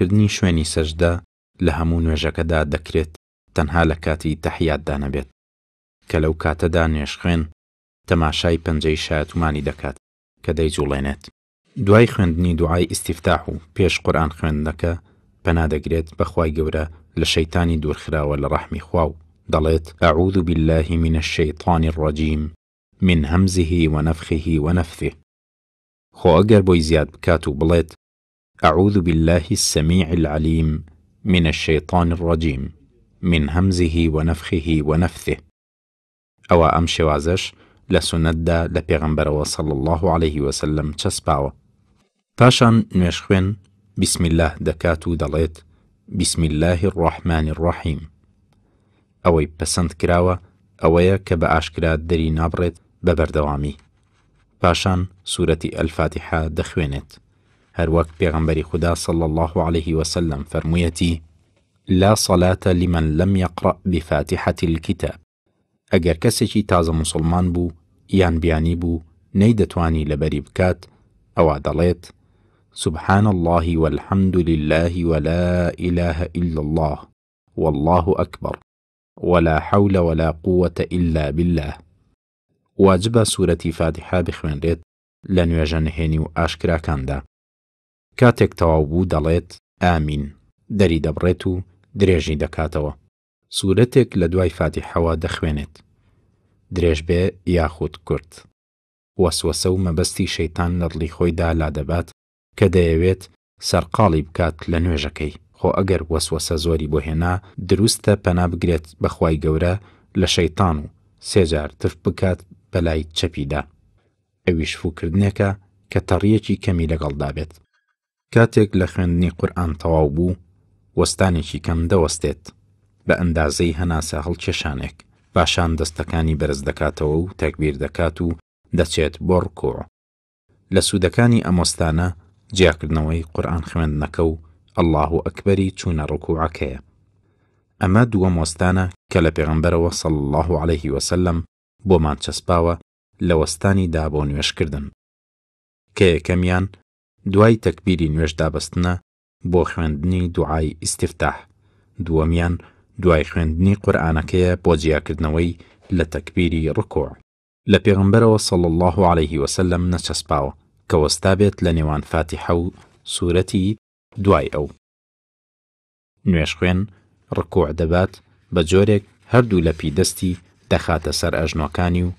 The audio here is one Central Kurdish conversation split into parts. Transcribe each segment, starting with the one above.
کردنی شوێنی سەجدە لە هەموو نوێژەکەدا دەکرێت تەنها لە کاتی تەحیاتدا نەبێت کە لەو کاتەدا نوێشخێن تەماشای پەنجەی شایەتمانی دەکات کە دەیجوڵێنێت دوای خوێندنی دوعای ئیسیفتاح و پێش قورآان خوێندنەکە پەنادەگرێت بەخوای گەورە لە شەیتانی دوورخراوە لە ڕەحمی خوا و دەڵێت ئەعوذ بالله منە الشەیطانی الرەجیم من هەمزیهی وەنەفخیهی وەنەفثێ خۆ ئەگەر بۆی زیاد بکات و بڵێت أعوذ بالله السميع العليم من الشيطان الرجيم من همزه ونفخه ونفثه أو أمشي شێوازەش لە سونەتدا وصلى الله عليه وسلم تسبعوا پاشان نشخوين بسم الله دكاتو دليت بسم الله الرحمن الرحيم أوي بسند كراوة ئەوەیە کە دري ئاشکرا ببردوامي نابڕێت سورة الفاتحة دخوينت هر وقت پێغەمبەری خدا صلى الله عليه وسلم فرميتي لا صلاة لمن لم يقرأ بفاتحة الكتاب کسی چی تازه مسلمان بو یان بیانی بو نیدتوانی لبری بکات او عدلیت سبحان الله والحمد لله ولا إله إلا الله والله أكبر ولا حول ولا قوة إلا بالله واجب سورة فاتحة بخوێنرێت لە نوێژە نهێنی و کاتێک تەواو بوو دەڵێت ئامین دەری دەبڕێت و درێژی دەکاتەوە سوورەتێک لە دوای فاتی حەوا دەخوێنێت درێژ بێ یاخود کورت وەسوەسە و مەبەستی شەیتان نەڕلی خۆیدا لادەبات کە دەیەوێت سەرقاڵی بکات لە نوێژەکەی خۆ ئەگەر وەسوەسە زۆری بۆ هێنا دروستە پەنا بگرێت بەخوای گەورە لە شەیتان و سێجار تف بکات بەلای چەپیدا ئەویش فوکردنێکە کە تەڕیەکی کەمی لەگەڵدا بێت کاتێک لە خوێندنی قورآن تەواو بوو وەستانێکی کەم دەوەستێت بە ئەندازەی هەناسە هەڵکێشانێک پاشان دەستەکانی بەرز دەکاتەوە و تەکبیر دەکات و دەچێت بۆ ڕکۆ لە سوودەکانی ئەمۆستانە جیاکردنەوەی قورآن خوێندنەکە و ئەلله و ئەکبەری چوونە ڕکوعەکەیە ئەمە دووە مۆستانە کە لە پێغمبەرەوە سەڵ الله عليه وسلم بۆمان چەسپاوە لە وەستانی دابۆ نوێشکردن کە یەکەمیان دوای تەکبیری نوێشدابستنە بۆ خوێندنی دوعای ئیسیفتاح دووەمیان دوای خوێندنی قورآانەکەیە بۆ جیاکردنەوەی لە تەکبیری ڕکۆ لە پێغمبەرەوە سەڵ الله عليه وسلم نەچەسپاوە کە وەستا بێت لە نێوان فاتیحە و سوورەتی دوای ئەو نوێش خوێن ڕکۆع دەبات بە جۆرێک هەردوو لەپی دەستی دەخاتە سەر ئەژنەکانی و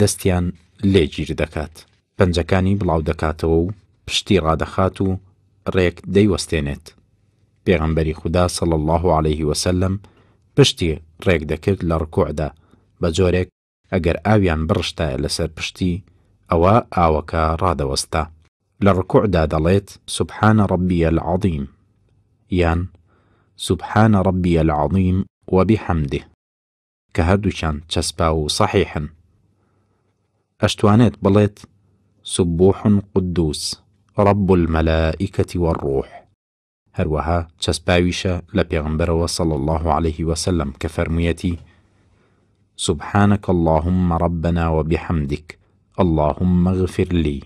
دەستیان لێگیر دەکات پەنجەکانی بڵاو دەکاتەوە و پشتی دخاتو ریک دی وستینت پیغمبری خدا صلی الله عليه وسلم پشتی ریک دکرد لرکوع دا بجوریک اگر آویان برشتا لسر پشتی او آوکا را دوستا لرکوع دا دلیت سبحان ربی العظیم یان سبحان ربی العظیم و بحمده که هەردووچان چەسپا و سەحیحن ئەشتوانێت سبوح قدوس رب الملائكة والروح هەروەها چەسپاویشە لە پێغمبەرەوە سەڵ الله عليه وسلم كفرميتي سبحانك اللهم ربنا وبحمدك اللهم اغفر لي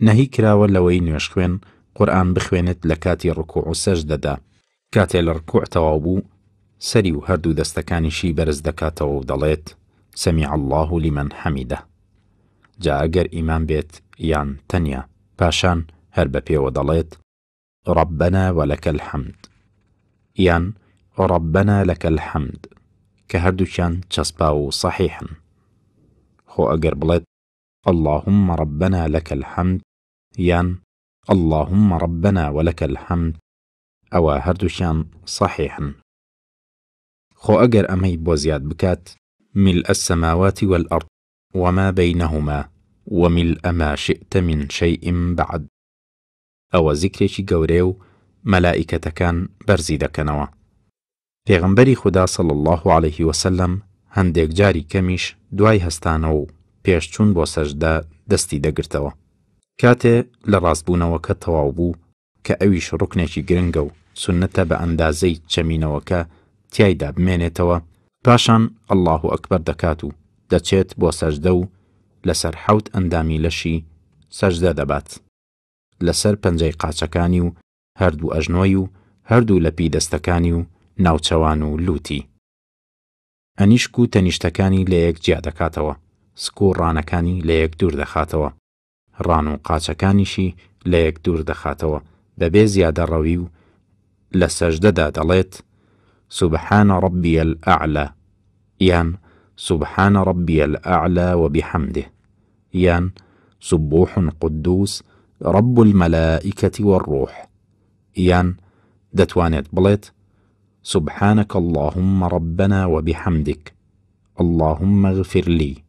نهي کراوە لەوەی يشخوين قرآن بخوينت لكاتي الركوع السجدة دا كاتي الركوع توابو سريو هردو دستكاني شي بوو سەری و الله لمن حمده جا اگر ایمان بیت یان تنیا پاشان هر بپی و دلیت ربنا و لەکە الحەمد یان ڕبەنە لەکە الحەمد کە هەردووچیان چەسپا و سەحیحن خو اگر بلیت اللهم ربنا لك الحمد یان اللهم ربنا ولك الحمد او هەردووشیان صحیحن خۆ ئەگەر ئەمەی بۆ زیاد بکات میل السماوات والأرض وما بينهما وملء ما شئت من شيء بعد ئەوە زیکرێکی گەورەیە و مەلائیکەتەکان بەرزی دەکەنەوە پێغمبەری خوددا سەڵ الله عليه وسلم هەندێک جاری کەمیش دوای هەستانە و پێشچوون بۆ سەجدا دەستی دەگرتەوە کاتێ لە ڕاستبوونەوەکە تەواو بوو کە ئەویش ڕکنێکی گرنگە و سنتە بە ئەندازەی چەمینەوەکە تیایدا بمێنێتەوە پاشان ئەلله ئەکبەر دەکات و دەچێت بۆ سەجدە و لەسەر حەوت ئەندامی لەشی سەجدە دەبات لەسەر پەنجەی قاچەکانی و هەردوو ئەژنۆی و هەردوو لەپی دەستەکانی و ناوچەوان و لوتی ئەنیشک و تەنیشتەکانی لە یەک جیا دەکاتەوە سکوو ڕانەکانی لە یەک دوور دەخاتەوە ڕان و قاچەکانیشی لە یەک دوور دەخاتەوە بەبێ زیادە ڕەوی و لە سەژدەدا دەڵێت سوبحانە ڕبیە ئەعلە یان سبحان ربي الأعلى وبحمده يان سبوح قدوس رب الملائكة والروح يان دتوانت بلت سبحانك اللهم ربنا وبحمدك اللهم اغفر لي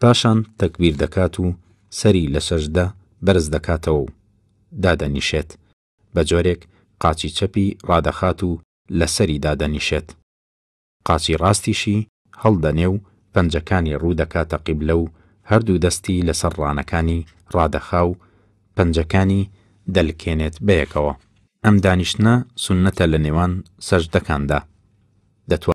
پاشان تكبير دكاتو سري لسجدة برز دكاتو دادا نشيت بجوريك قاتي بە رادخاتو لسري دادا نشيت قاچی ڕاستیشی هەڵدەنێ و پەنجەکانی ڕوودەکاتە قیبلە و هەردوو دەستی لەسەر ڕانەکانی ڕادەخا و پەنجەکانی دەلکێنێت بەیەکەوە ئەم دانیشتە سونەتە لە نێوان سەجدەکاندا دەتوان